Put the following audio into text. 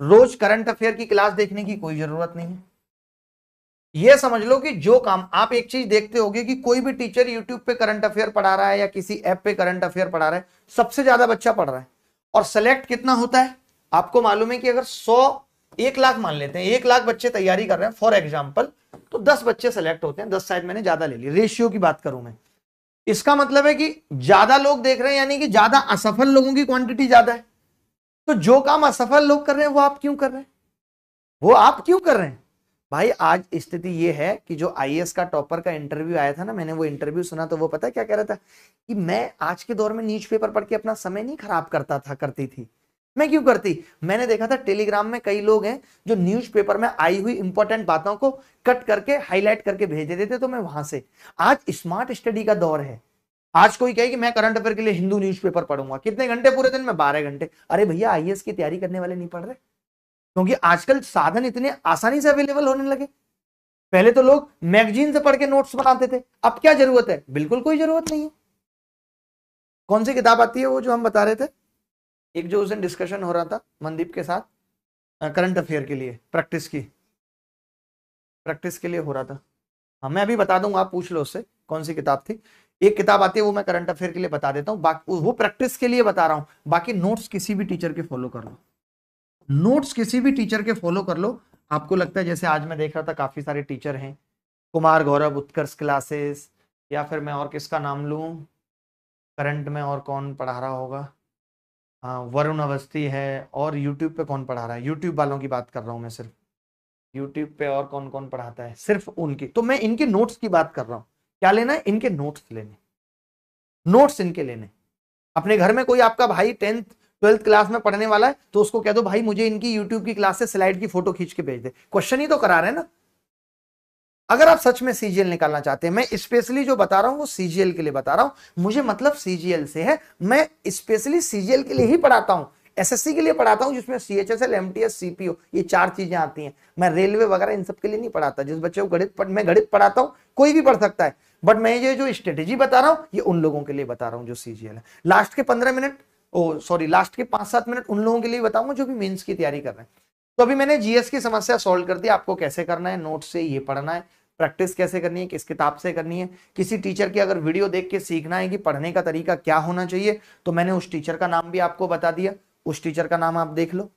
रोज current affair की class देखने की कोई जरूरत नहीं है ये समझ लो कि जो काम आप एक चीज देखते होगे कि कोई भी टीचर यूट्यूब पे करंट अफेयर पढ़ा रहा है या किसी ऐप पे करंट अफेयर पढ़ा रहा है सबसे ज्यादा बच्चा पढ़ रहा है और सेलेक्ट कितना होता है आपको मालूम है कि अगर सौ एक लाख मान लेते हैं एक लाख बच्चे तैयारी कर रहे हैं फॉर एग्जाम्पल तो दस बच्चे सेलेक्ट होते हैं दस शायद मैंने ज्यादा ले ली रेशियो की बात करूं मैं इसका मतलब है कि ज्यादा लोग देख रहे हैं यानी कि ज्यादा असफल लोगों की क्वांटिटी ज्यादा है तो जो काम असफल लोग कर रहे हैं वो आप क्यों कर रहे हैं वो आप क्यों कर रहे हैं भाई आज स्थिति ये है कि जो आईएएस का टॉपर का इंटरव्यू आया था ना मैंने वो इंटरव्यू सुना तो वो पता क्या कह रहा था कि मैं आज के दौर में न्यूज पेपर पढ़ के अपना समय नहीं खराब करता था करती थी मैं क्यों करती मैंने देखा था टेलीग्राम में कई लोग हैं जो न्यूज पेपर में आई हुई इंपॉर्टेंट बातों को कट करके हाईलाइट करके भेज देते थे तो मैं वहां से आज स्मार्ट स्टडी का दौर है आज कोई कहे कि मैं करंट अफेयर के लिए हिंदू न्यूज़पेपर पढ़ूंगा कितने घंटे पूरे दिन में बारह घंटे अरे भैया आई की तैयारी करने वाले नहीं पढ़ रहे क्योंकि आजकल साधन इतने आसानी से अवेलेबल होने लगे पहले तो लोग मैगजीन से पढ़ के नोट्स बनाते थे अब क्या जरूरत है बिल्कुल कोई जरूरत नहीं है कौन सी किताब आती है वो जो हम बता रहे थे एक जो उस दिन डिस्कशन हो रहा था मनदीप के साथ करंट अफेयर के लिए प्रैक्टिस की प्रैक्टिस के लिए हो रहा था हाँ मैं अभी बता दूंगा आप पूछ लो उससे कौन सी किताब थी एक किताब आती है वो मैं करंट अफेयर के लिए बता देता हूँ वो प्रैक्टिस के लिए बता रहा हूँ बाकी नोट्स किसी भी टीचर के फॉलो कर लो नोट्स किसी भी टीचर के फॉलो कर लो आपको लगता है जैसे आज मैं देख रहा था काफी सारे टीचर हैं कुमार गौरव उत्कर्ष क्लासेस या फिर मैं और किसका नाम लू करंट में और कौन पढ़ा रहा होगा हाँ वरुण अवस्थी है और यूट्यूब पे कौन पढ़ा रहा है यूट्यूब वालों की बात कर रहा हूँ मैं सिर्फ यूट्यूब पे और कौन कौन पढ़ाता है सिर्फ उनकी तो मैं इनके नोट्स की बात कर रहा हूँ क्या लेना है इनके नोट्स लेने नोट्स इनके लेने अपने घर में कोई आपका भाई टेंथ ट्वेल्थ क्लास में पढ़ने वाला है तो उसको कह दो भाई मुझे इनकी यूट्यूब की क्लास से स्लाइड की फोटो खींच के भेज दे क्वेश्चन ही तो करा रहे हैं ना अगर आप सच में सीजीएल निकालना चाहते हैं मैं स्पेशली जो बता रहा हूं वो सीजीएल के लिए बता रहा हूं मुझे मतलब सीजीएल से है मैं स्पेशली सीजीएल के लिए ही पढ़ाता हूं एसएससी के लिए पढ़ाता हूं जिसमें सीएचएसएल एमटीएस सीपीओ ये चार चीजें आती हैं मैं रेलवे वगैरह इन सब के लिए नहीं पढ़ाता जिस बच्चे को गणित मैं गणित पढ़ाता हूं कोई भी पढ़ सकता है बट मैं ये जो स्ट्रेटेजी बता रहा हूँ ये उन लोगों के लिए बता रहा हूँ जो सीजीएल है लास्ट के पंद्रह मिनट ओ सॉरी लास्ट के पांच सात मिनट उन लोगों के लिए बताऊंगा जो भी मेन्स की तैयारी कर रहे हैं तो अभी मैंने जीएस की समस्या सॉल्व कर दी आपको कैसे करना है नोट से ये पढ़ना है प्रैक्टिस कैसे करनी है किस किताब से करनी है किसी टीचर की अगर वीडियो देख के सीखना है कि पढ़ने का तरीका क्या होना चाहिए तो मैंने उस टीचर का नाम भी आपको बता दिया उस टीचर का नाम आप देख लो